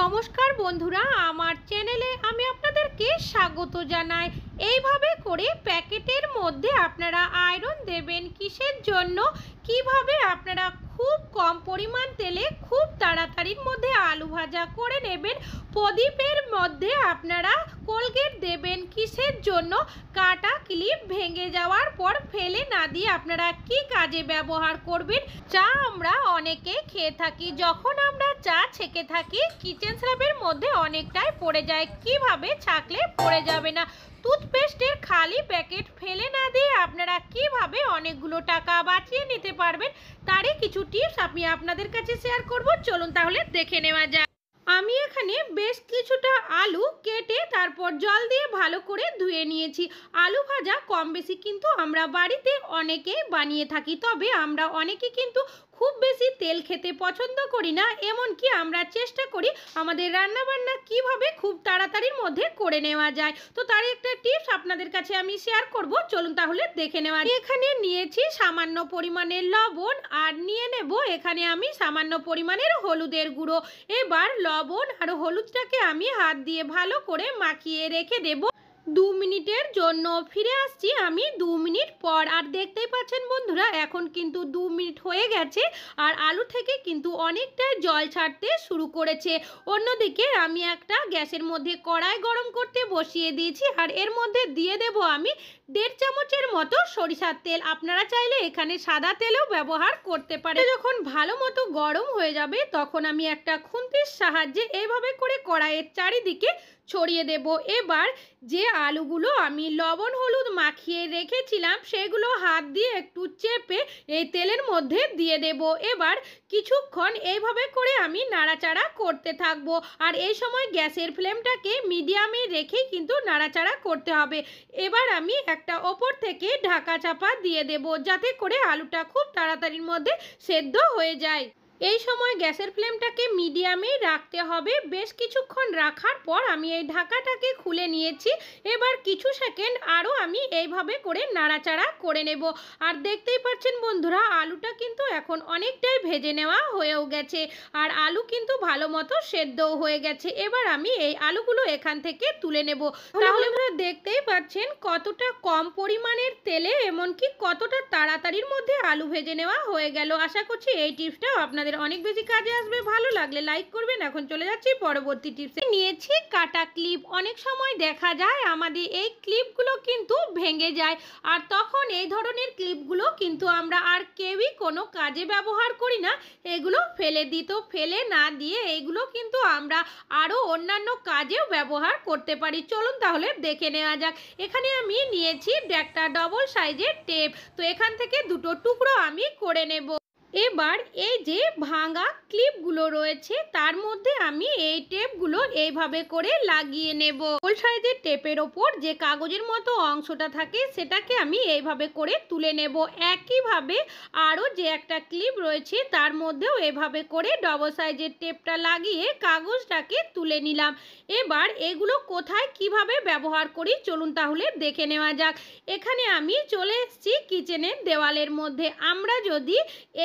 নমস্কার বন্ধুরা আমার চ্যানেলে আমি আপনাদেরকে স্বাগত জানাই এইভাবে করে প্যাকেটের মধ্যে আপনারা আয়রন দেবেন কিসের জন্য কিভাবে আপনারা খুব কম পরিমাণ তেলে খুব তাড়াতাড়ির মধ্যে আলু ভাজা করে নেবেন প্রদীপের মধ্যে আপনারা কোলগেট দেবেন কিসের জন্য কাটা ক্লিপ ভেঙে যাওয়ার পর ফেলে না দিয়ে আপনারা কি কাজে ব্যবহার করবেন চা আমরা অনেকে খেয়ে থাকি যখন আমরা চা ছেঁকে থাকি কিচেন স্ল্যাবের মধ্যে অনেকটাই পড়ে যায় কিভাবে ছাকলে পড়ে যাবে না টুথপেস্টের খালি প্যাকেট ফেলে না দিয়ে আপনারা কিভাবে অনেকগুলো টাকা বাঁচিয়ে নিতে পারবেন তারই কিছু টিপস আমি আপনাদের কাছে শেয়ার করব চলুন তাহলে দেখে নেওয়া যাক আমি এখানে বেশ কিছুটা আলু কেটে তারপর জল দিয়ে ভালো করে ধুয়ে নিয়েছি আলু ভাজা কম বেশি কিন্তু আমরা বাড়িতে অনেকেই বানিয়ে থাকি তবে আমরা অনেকে কিন্তু খুব বেশি তেল খেতে পছন্দ করি না এমনকি আমরা চেষ্টা করি আমাদের রান্নাবান্না কিভাবে খুব তাড়াতাড়ির মধ্যে করে নেওয়া যায় তো তার একটা টিপস আপনাদের কাছে আমি শেয়ার করব চলুন তাহলে দেখে নেওয়া এখানে নিয়েছি সামান্য পরিমাণের লবণ আর নিয়ে নেব এখানে আমি সামান্য পরিমাণের হলুদের গুঁড়ো এবার লবণ আর হলুদটাকে আমি হাত দিয়ে ভালো করে মাখিয়ে রেখে দেবো দু মিনিটের জন্য ফিরে আসছি আমি দু মিনিট পর আর দেখতেই পাচ্ছেন বন্ধুরা এখন কিন্তু দু মিনিট হয়ে গেছে আর আলু থেকে কিন্তু অনেকটাই জল ছাড়তে শুরু করেছে অন্যদিকে আমি একটা গ্যাসের মধ্যে কড়াই গরম করতে বসিয়ে দিয়েছি আর এর মধ্যে দিয়ে দেব আমি দেড় চামচের মতো সরিষার তেল আপনারা চাইলে এখানে সাদা তেলও ব্যবহার করতে পারে যখন ভালো মতো গরম হয়ে যাবে তখন আমি একটা খুন্তির সাহায্যে এইভাবে করে কড়াইয়ের চারিদিকে ছড়িয়ে দেব এবার যে আলুগুলো আমি লবণ হলুদ মাখিয়ে রেখেছিলাম সেগুলো হাত দিয়ে একটু চেপে এই তেলের মধ্যে দিয়ে দেব এবার কিছুক্ষণ এইভাবে করে আমি নাড়াচাড়া করতে থাকবো আর এই সময় গ্যাসের ফ্লেমটাকে মিডিয়ামে রেখেই কিন্তু নাড়াচাড়া করতে হবে এবার আমি একটা ওপর থেকে ঢাকা চাপা দিয়ে দেব যাতে করে আলুটা খুব তাড়াতাড়ির মধ্যে সেদ্ধ হয়ে যায় এই সময় গ্যাসের ফ্লেমটাকে মিডিয়ামে রাখতে হবে বেশ কিছুক্ষণ রাখার পর আমি এই ঢাকাটাকে খুলে নিয়েছি এবার কিছু সেকেন্ড আরও আমি এইভাবে করে নাড়াচাড়া করে নেব আর দেখতেই পাচ্ছেন বন্ধুরা আলুটা কিন্তু এখন অনেকটাই ভেজে নেওয়া হয়েও গেছে আর আলু কিন্তু ভালো মতো সেদ্ধও হয়ে গেছে এবার আমি এই আলুগুলো এখান থেকে তুলে নেব তাহলে আমরা দেখতেই পাচ্ছেন কতটা কম পরিমাণের তেলে এমনকি কতটা তাড়াতাড়ির মধ্যে আলু ভেজে নেওয়া হয়ে গেল আশা করছি এই টিপসটাও আপনার আপনাদের অনেক বেশি কাজে আসবে ভালো লাগলে লাইক করবেন এখন চলে যাচ্ছি পরবর্তী টিপসে নিয়েছি কাটা ক্লিপ অনেক সময় দেখা যায় আমাদের এই ক্লিপগুলো কিন্তু ভেঙে যায় আর তখন এই ধরনের ক্লিপগুলো কিন্তু আমরা আর কেউই কোনো কাজে ব্যবহার করি না এগুলো ফেলে দিই তো ফেলে না দিয়ে এগুলো কিন্তু আমরা আরও অন্যান্য কাজেও ব্যবহার করতে পারি চলুন তাহলে দেখে নেওয়া যাক এখানে আমি নিয়েছি একটা ডবল সাইজের টেপ তো এখান থেকে দুটো টুকরো আমি করে নেব এবার এই যে ভাঙা ক্লিপগুলো রয়েছে তার মধ্যে আমি এই টেপগুলো এইভাবে করে লাগিয়ে নেব ফুল সাইজের টেপের ওপর যে কাগজের মতো অংশটা থাকে সেটাকে আমি এইভাবে করে তুলে নেব একইভাবে আরও যে একটা ক্লিপ রয়েছে তার মধ্যেও এভাবে করে ডবল সাইজের টেপটা লাগিয়ে কাগজটাকে তুলে নিলাম এবার এগুলো কোথায় কিভাবে ব্যবহার করি চলুন তাহলে দেখে নেওয়া যাক এখানে আমি চলে এসেছি কিচেনের দেওয়ালের মধ্যে আমরা যদি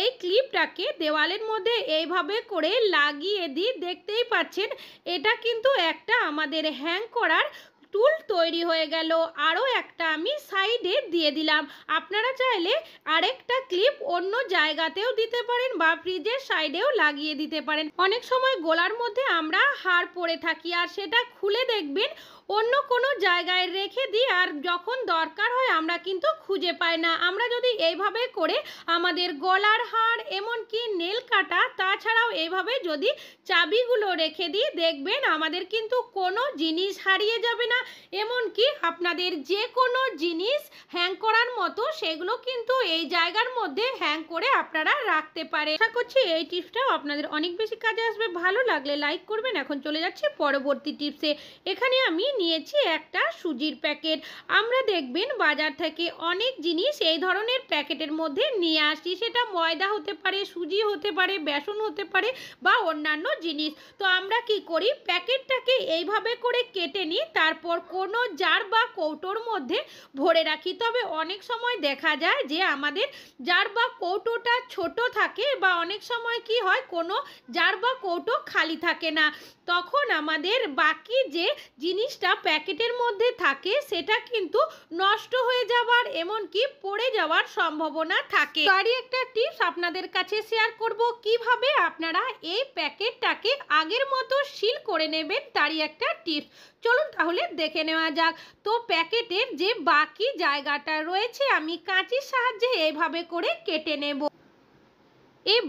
এই ক্লিপটাকে দেওয়ালের মধ্যে এইভাবে করে লাগিয়ে দিই দেখতেই পাচ্ছেন এটা কিন্তু একটা আমাদের হ্যাং করার টুল তৈরি হয়ে গেল আরও একটা আমি সাইডে দিয়ে দিলাম আপনারা চাইলে আরেকটা ক্লিপ অন্য জায়গাতেও দিতে পারেন বা ফ্রিজের সাইডেও লাগিয়ে দিতে পারেন অনেক সময় গোলার মধ্যে আমরা হার পরে থাকি আর সেটা খুলে দেখবেন অন্য কোনো জায়গায় রেখে দিই আর যখন দরকার হয় আমরা কিন্তু খুঁজে পাই না আমরা যদি এইভাবে করে আমাদের গলার হার এমনকি নেল কাটা তাছাড়াও এইভাবে যদি চাবিগুলো রেখে দিই দেখবেন আমাদের কিন্তু কোনো জিনিস হারিয়ে যাবে না এমনকি আপনাদের যে কোনো জিনিস হ্যাং করার মতো সেগুলো কিন্তু এই জায়গার মধ্যে হ্যাং করে আপনারা রাখতে পারে আশা করছি এই টিপসটাও আপনাদের অনেক বেশি কাজে আসবে ভালো লাগলে লাইক করবেন এখন চলে যাচ্ছি পরবর্তী টিপসে এখানে আমি নিয়েছি একটা সুজির প্যাকেট আমরা দেখবেন বাজার থেকে অনেক জিনিস এই ধরনের প্যাকেটের মধ্যে নিয়ে আসি সেটা ময়দা হতে পারে সুজি হতে পারে বেসন হতে পারে বা অন্যান্য জিনিস তো আমরা কি করি প্যাকেটটাকে এইভাবে করে কেটে নিই তারপর তারপর কোনো জার বা কৌটোর মধ্যে ভরে রাখি তবে অনেক সময় দেখা যায় যে আমাদের জার বা কৌটোটা ছোট থাকে বা অনেক সময় কি হয় কোনো জার বা কৌটো খালি থাকে না তখন আমাদের বাকি যে জিনিসটা প্যাকেটের মধ্যে থাকে সেটা কিন্তু নষ্ট হয়ে যাওয়ার এমনকি পড়ে যাওয়ার সম্ভাবনা থাকে তারই একটা টিপস আপনাদের কাছে শেয়ার করব কিভাবে আপনারা এই প্যাকেটটাকে আগের মতো সিল করে নেবেন তারই একটা টিপস চলুন তাহলে দেখে নেওয়া যাক তো প্যাকেটের যে বাকি জায়গাটা রয়েছে আমি কাঁচির সাহায্যে এইভাবে করে কেটে নেব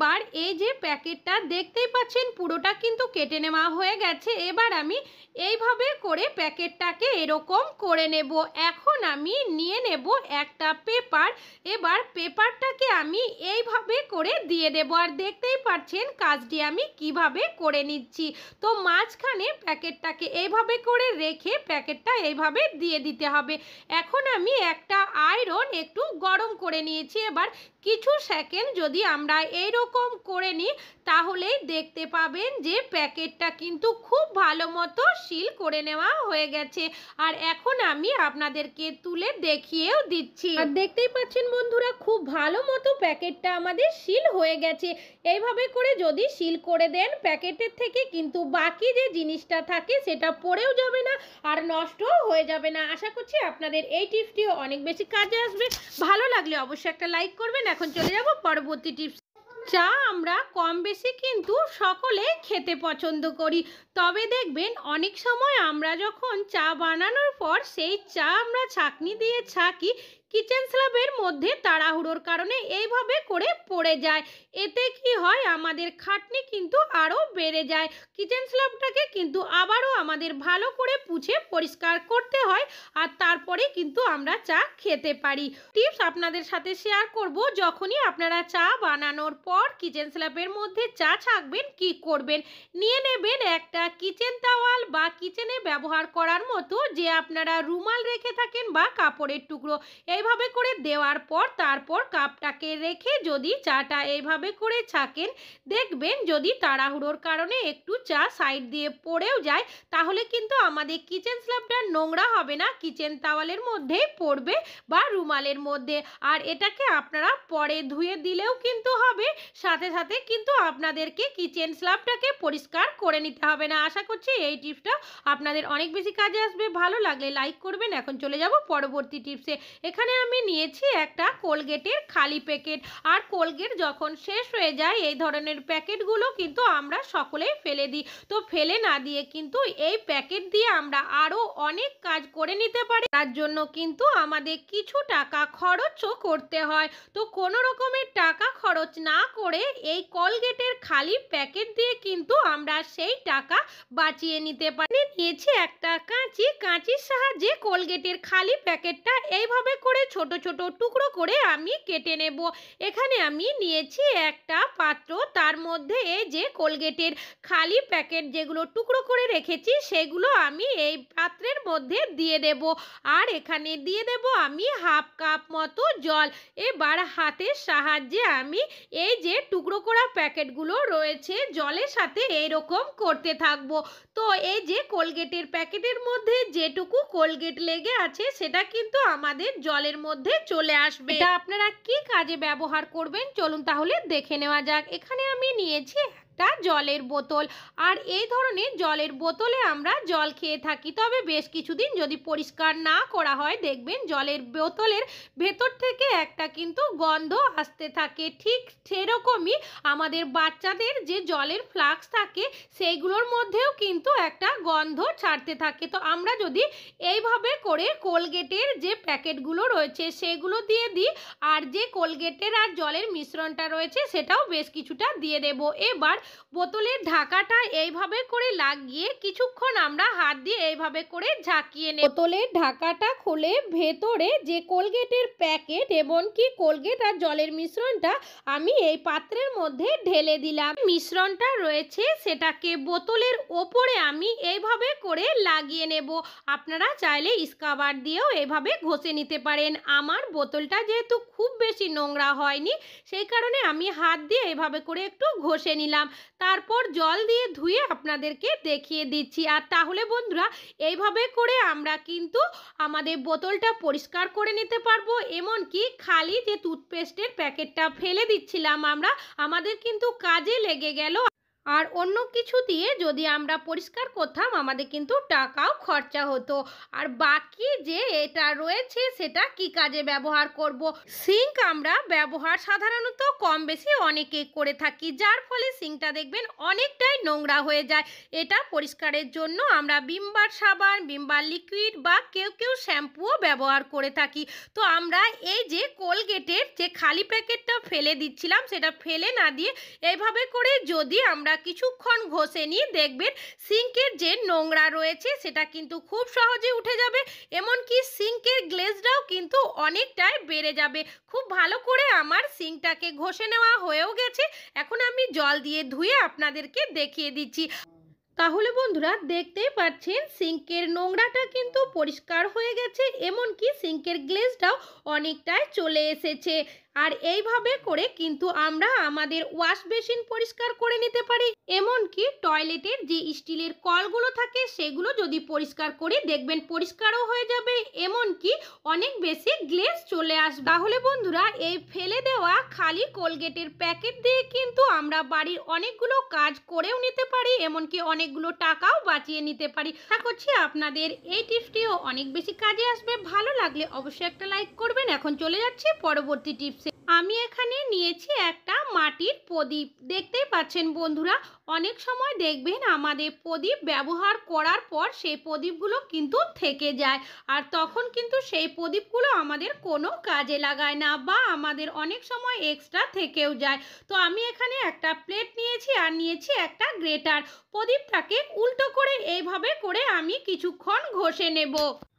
এবার এই যে প্যাকেটটা দেখতেই পাচ্ছেন পুরোটা কিন্তু কেটে নেওয়া হয়ে গেছে এবার আমি এইভাবে করে প্যাকেটটাকে এরকম করে নেব এখন আমি নিয়ে নেব একটা পেপার এবার পেপারটাকে আমি এইভাবে করে দিয়ে দেব আর দেখতেই পাচ্ছেন কাজটি আমি কিভাবে করে নিচ্ছি তো মাঝখানে প্যাকেটটাকে এইভাবে করে রেখে প্যাকেটটা এইভাবে দিয়ে দিতে হবে এখন আমি একটা আয়রন একটু গরম করে নিয়েছি এবার কিছু সেকেন্ড যদি আমরা এইরকম করে নিই তাহলেই দেখতে পাবেন যে প্যাকেটটা কিন্তু খুব ভালো মতো সিল করে নেওয়া হয়ে গেছে আর এখন আমি আপনাদেরকে তুলে দেখিয়েও দিচ্ছি আর দেখতেই পাচ্ছেন বন্ধুরা খুব ভালো মতো প্যাকেটটা আমাদের সিল হয়ে গেছে এইভাবে করে যদি সিল করে দেন প্যাকেটের থেকে কিন্তু বাকি যে জিনিসটা থাকে সেটা পড়েও যাবে না আর নষ্টও হয়ে যাবে না আশা করছি আপনাদের এই টিপসটিও অনেক বেশি কাজে আসবে ভালো লাগলে অবশ্যই একটা লাইক করবেন এখন চলে যাব পরবর্তী টিপস চা আমরা কম বেশি কিন্তু সকলে খেতে পছন্দ করি তবে দেখবেন অনেক সময় আমরা যখন চা বানানোর পর সেই চা আমরা ছাঁকনি দিয়ে ছাঁকি কিচেন স্ল্যাবের মধ্যে তাড়াহুড়োর কারণে এইভাবে করে পড়ে যায় এতে কি হয় আমাদের খাটনি কিন্তু আরও বেড়ে যায় কিচেন স্ল্যাবটাকে কিন্তু আবারও আমাদের ভালো করে পুছে পরিষ্কার করতে হয় আর তারপরে কিন্তু আমরা চা খেতে পারি টিপস আপনাদের সাথে শেয়ার করব যখনই আপনারা চা বানানোর পর কিচেন স্ল্যাবের মধ্যে চা ছাকবেন কি করবেন নিয়ে নেবেন একটা কিচেন তাওয়াল বা কিচেনে ব্যবহার করার মতো যে আপনারা রুমাল রেখে থাকেন বা কাপড়ের টুকরো এই এইভাবে করে দেওয়ার পর তারপর কাপটাকে রেখে যদি চাটা এইভাবে করে ছাকেন দেখবেন যদি তাড়াহুড়োর কারণে একটু চা সাইড দিয়ে পড়েও যায় তাহলে কিন্তু আমাদের কিচেন স্ল্যাবটা নোংরা হবে না কিচেন তাওয়ালের মধ্যেই পড়বে বা রুমালের মধ্যে আর এটাকে আপনারা পরে ধুয়ে দিলেও কিন্তু হবে সাথে সাথে কিন্তু আপনাদেরকে কিচেন স্ল্যাবটাকে পরিষ্কার করে নিতে হবে না আশা করছি এই টিপসটা আপনাদের অনেক বেশি কাজে আসবে ভালো লাগলে লাইক করবেন এখন চলে যাব পরবর্তী টিপসে এখানে এখানে আমি নিয়েছি একটা কোলগেটের খালি প্যাকেট আর কোলগেট যখন শেষ হয়ে যায় এই ধরনের প্যাকেটগুলো কিন্তু আমরা সকলেই ফেলে দিই তো ফেলে না দিয়ে কিন্তু এই প্যাকেট দিয়ে আমরা আরও অনেক কাজ করে নিতে পারি তার জন্য কিন্তু আমাদের কিছু টাকা খরচও করতে হয় তো কোনো রকমের টাকা খরচ না করে এই কলগেটের খালি প্যাকেট দিয়ে কিন্তু আমরা সেই টাকা বাঁচিয়ে নিতে পারি নিয়েছি একটা কাঁচি কাঁচির সাহায্যে কোলগেটের খালি প্যাকেটটা এইভাবে করে ছোট ছোট টুকরো করে আমি কেটে নেব এখানে আমি নিয়েছি একটা পাত্র তার মধ্যে এই যে কোলগেটের খালি প্যাকেট যেগুলো টুকরো করে রেখেছি সেগুলো আমি এই পাত্রের মধ্যে দিয়ে দেব আর এখানে দিয়ে দেব আমি হাফ কাপ মতো জল এবার হাতের সাহায্যে আমি এই যে টুকরো করা প্যাকেটগুলো রয়েছে জলের সাথে এইরকম করতে থাকবো তো এই যে কোলগেটের প্যাকেটের মধ্যে যেটুকু কোলগেট লেগে আছে সেটা কিন্তু আমাদের জলের এর মধ্যে চলে আসবে এটা আপনারা কি কাজে ব্যবহার করবেন চলুন তাহলে দেখে নেওয়া যাক এখানে আমি নিয়েছি একটা জলের বোতল আর এই ধরনের জলের বোতলে আমরা জল খেয়ে থাকি তবে বেশ কিছুদিন যদি পরিষ্কার না করা হয় দেখবেন জলের বোতলের ভেতর থেকে একটা কিন্তু গন্ধ আসতে থাকে ঠিক সেরকমই আমাদের বাচ্চাদের যে জলের ফ্লাক্স থাকে সেইগুলোর মধ্যেও কিন্তু একটা গন্ধ ছাড়তে থাকে তো আমরা যদি এইভাবে করে কোলগেটের যে প্যাকেটগুলো রয়েছে সেগুলো দিয়ে দিই আর যে কোলগেটের আর জলের মিশ্রণটা রয়েছে সেটাও বেশ কিছুটা দিয়ে দেব এবার বোতলের ঢাকাটা এইভাবে করে লাগিয়ে কিছুক্ষণ আমরা হাত দিয়ে এইভাবে করে ঝাঁকিয়ে নেব বোতলের ঢাকাটা খুলে ভেতরে যে কোলগেটের প্যাকেট এবং কি কোলগেট আর জলের মিশ্রণটা আমি এই পাত্রের মধ্যে ঢেলে দিলাম মিশ্রণটা রয়েছে সেটাকে বোতলের ওপরে আমি এইভাবে করে লাগিয়ে নেব আপনারা চাইলে স্কাবার দিয়েও এভাবে ঘষে নিতে পারেন আমার বোতলটা যেহেতু খুব বেশি নোংরা হয়নি সেই কারণে আমি হাত দিয়ে এভাবে করে একটু ঘষে নিলাম তারপর জল দিয়ে ধুয়ে আপনাদেরকে দেখিয়ে দিচ্ছি আর তাহলে বন্ধুরা এইভাবে করে আমরা কিন্তু আমাদের বোতলটা পরিষ্কার করে নিতে পারবো এমনকি খালি যে টুথপেস্টের প্যাকেটটা ফেলে দিচ্ছিলাম আমরা আমাদের কিন্তু কাজে লেগে গেল আর অন্য কিছু দিয়ে যদি আমরা পরিষ্কার করতাম আমাদের কিন্তু টাকাও খরচা হতো আর বাকি যে এটা রয়েছে সেটা কি কাজে ব্যবহার করব সিঙ্ক আমরা ব্যবহার সাধারণত কম বেশি অনেকে করে থাকি যার ফলে সিঙ্কটা দেখবেন অনেকটাই নোংরা হয়ে যায় এটা পরিষ্কারের জন্য আমরা বিমবার সাবান বিমবার লিকুইড বা কেউ কেউ শ্যাম্পুও ব্যবহার করে থাকি তো আমরা এই যে কোলগেটের যে খালি প্যাকেটটা ফেলে দিচ্ছিলাম সেটা ফেলে না দিয়ে এইভাবে করে যদি আমরা আপনারা কিছুক্ষণ ঘষে নিয়ে দেখবেন সিঙ্কের যে নোংরা রয়েছে সেটা কিন্তু খুব সহজে উঠে যাবে এমনকি সিঙ্কের গ্লেজটাও কিন্তু অনেকটাই বেড়ে যাবে খুব ভালো করে আমার সিঙ্কটাকে ঘষে নেওয়া হয়েও গেছে এখন আমি জল দিয়ে ধুয়ে আপনাদেরকে দেখিয়ে দিচ্ছি তাহলে বন্ধুরা দেখতেই পাচ্ছেন সিঙ্কের নোংরাটা কিন্তু পরিষ্কার হয়ে গেছে এমনকি সিঙ্কের গ্লেজটাও অনেকটাই চলে এসেছে আর এইভাবে করে কিন্তু আমরা আমাদের ওয়াশ বেসিন পরিষ্কার করে নিতে পারি এমনকি টয়লেটের যে স্টিলের কলগুলো থাকে সেগুলো যদি পরিষ্কার করে দেখবেন পরিষ্কারও হয়ে যাবে এমনকি অনেক বেশি গ্লেজ চলে আসবে তাহলে বন্ধুরা এই ফেলে দেওয়া খালি কোলগেটের প্যাকেট দিয়ে কিন্তু আমরা বাড়ির অনেকগুলো কাজ করেও নিতে পারি এমনকি অনেকগুলো টাকাও বাঁচিয়ে নিতে পারি আশা করছি আপনাদের এই টিপসটিও অনেক বেশি কাজে আসবে ভালো লাগলে অবশ্যই একটা লাইক করবেন এখন চলে যাচ্ছি পরবর্তী টিপস আমি এখানে নিয়েছি একটা মাটির প্রদীপ দেখতেই পাচ্ছেন বন্ধুরা অনেক সময় দেখবেন আমাদের প্রদীপ ব্যবহার করার পর সেই প্রদীপগুলো কিন্তু থেকে যায় আর তখন কিন্তু সেই প্রদীপগুলো আমাদের কোনো কাজে লাগায় না বা আমাদের অনেক সময় এক্সট্রা থেকেও যায় তো আমি এখানে একটা প্লেট নিয়েছি আর নিয়েছি একটা গ্রেটার প্রদীপটাকে উল্টো করে এইভাবে করে আমি কিছুক্ষণ ঘষে নেব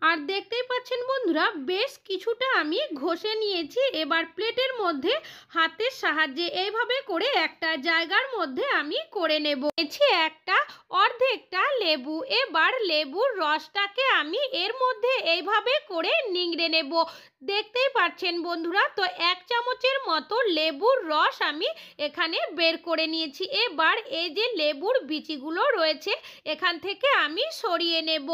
আর দেখতেই পাচ্ছেন বন্ধুরা বেশ কিছুটা আমি ঘষে নিয়েছি এবার প্লেটের মধ্যে হাতের সাহায্যে এইভাবে করে একটা জায়গার মধ্যে আমি করে নেব বেছে একটা অর্ধেকটা লেবু এবার লেবুর রসটাকে আমি এর মধ্যে এইভাবে করে নিংড়ে নেব দেখতেই পাচ্ছেন বন্ধুরা তো এক চামচের মতো লেবুর রস আমি এখানে বের করে নিয়েছি এবার এই যে লেবুর বিচিগুলো রয়েছে এখান থেকে আমি সরিয়ে নেব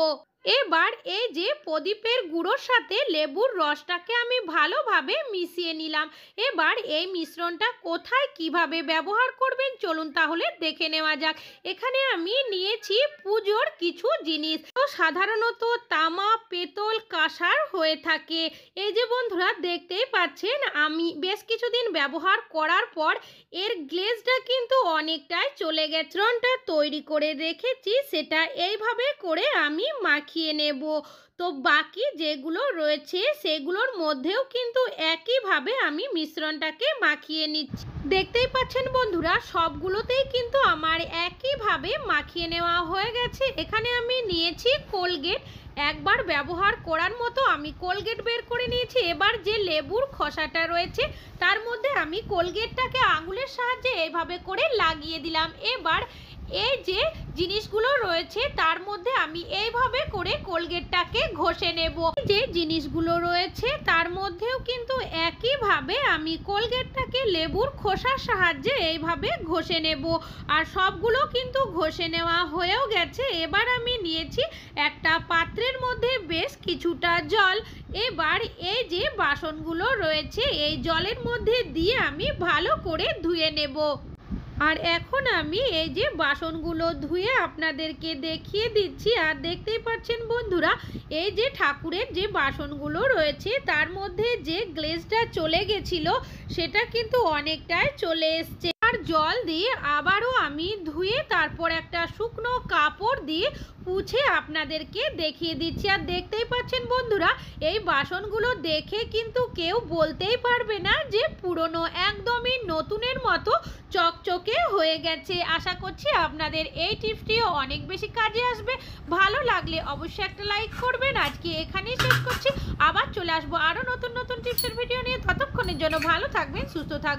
এবার এই যে প্রদীপের গুঁড়োর সাথে লেবুর রসটাকে আমি ভালোভাবে মিশিয়ে নিলাম এবার এই মিশ্রণটা কোথায় কিভাবে ব্যবহার করবেন চলুন তাহলে দেখে নেওয়া যাক এখানে আমি নিয়েছি পুজোর কিছু জিনিস তো সাধারণত তামা পেতল কাঁসার হয়ে থাকে এই যে বন্ধুরা দেখতেই পাচ্ছেন আমি বেশ কিছুদিন ব্যবহার করার পর এর গ্লেজটা কিন্তু অনেকটাই চলে গেছে রনটা তৈরি করে রেখেছি সেটা এইভাবে করে আমি মাখি মাখিয়ে নেব তো বাকি যেগুলো রয়েছে সেগুলোর মধ্যেও কিন্তু একইভাবে আমি মিশ্রণটাকে মাখিয়ে নিচ্ছি দেখতেই পাচ্ছেন বন্ধুরা সবগুলোতেই কিন্তু আমার একইভাবে মাখিয়ে নেওয়া হয়ে গেছে এখানে আমি নিয়েছি কোলগেট একবার ব্যবহার করার মতো আমি কোলগেট বের করে নিয়েছি এবার যে লেবুর খসাটা রয়েছে তার মধ্যে আমি কোলগেটটাকে আঙুলের সাহায্যে এভাবে করে লাগিয়ে দিলাম এবার এই যে জিনিসগুলো রয়েছে তার মধ্যে আমি এইভাবে করে কোলগেটটাকে ঘষে নেব যে জিনিসগুলো রয়েছে তার মধ্যেও কিন্তু একইভাবে আমি কোলগেটটাকে লেবুর খোসার সাহায্যে এইভাবে ঘষে নেব আর সবগুলো কিন্তু ঘষে নেওয়া হয়েও গেছে এবার আমি নিয়েছি একটা পাত্রের মধ্যে বেশ কিছুটা জল এবার এই যে বাসনগুলো রয়েছে এই জলের মধ্যে দিয়ে আমি ভালো করে ধুয়ে নেব আর এখন আমি এই যে বাসনগুলো ধুয়ে আপনাদেরকে দেখিয়ে দিচ্ছি আর দেখতেই পাচ্ছেন বন্ধুরা এই যে ঠাকুরের যে বাসনগুলো রয়েছে তার মধ্যে যে গ্লেজটা চলে গেছিল সেটা কিন্তু অনেকটাই চলে এসছে আর জল দিয়ে আবারও আমি ধুয়ে তারপর একটা শুকনো কাপড় দিয়ে পুছে আপনাদেরকে দেখিয়ে দিচ্ছি আর দেখতেই পাচ্ছেন বন্ধুরা এই বাসনগুলো দেখে কিন্তু কেউ বলতেই পারবে না যে পুরনো একদমই নতুনের মতো চকচকে হয়ে গেছে আশা করছি আপনাদের এই টিপসটিও অনেক বেশি কাজে আসবে ভালো লাগলে অবশ্যই একটা লাইক করবেন আজকে এখানেই শেষ করছি আবার চলে আসবো আরও নতুন নতুন টিপসের ভিডিও নিয়ে ততক্ষণের জন্য ভালো থাকবেন সুস্থ থাকবেন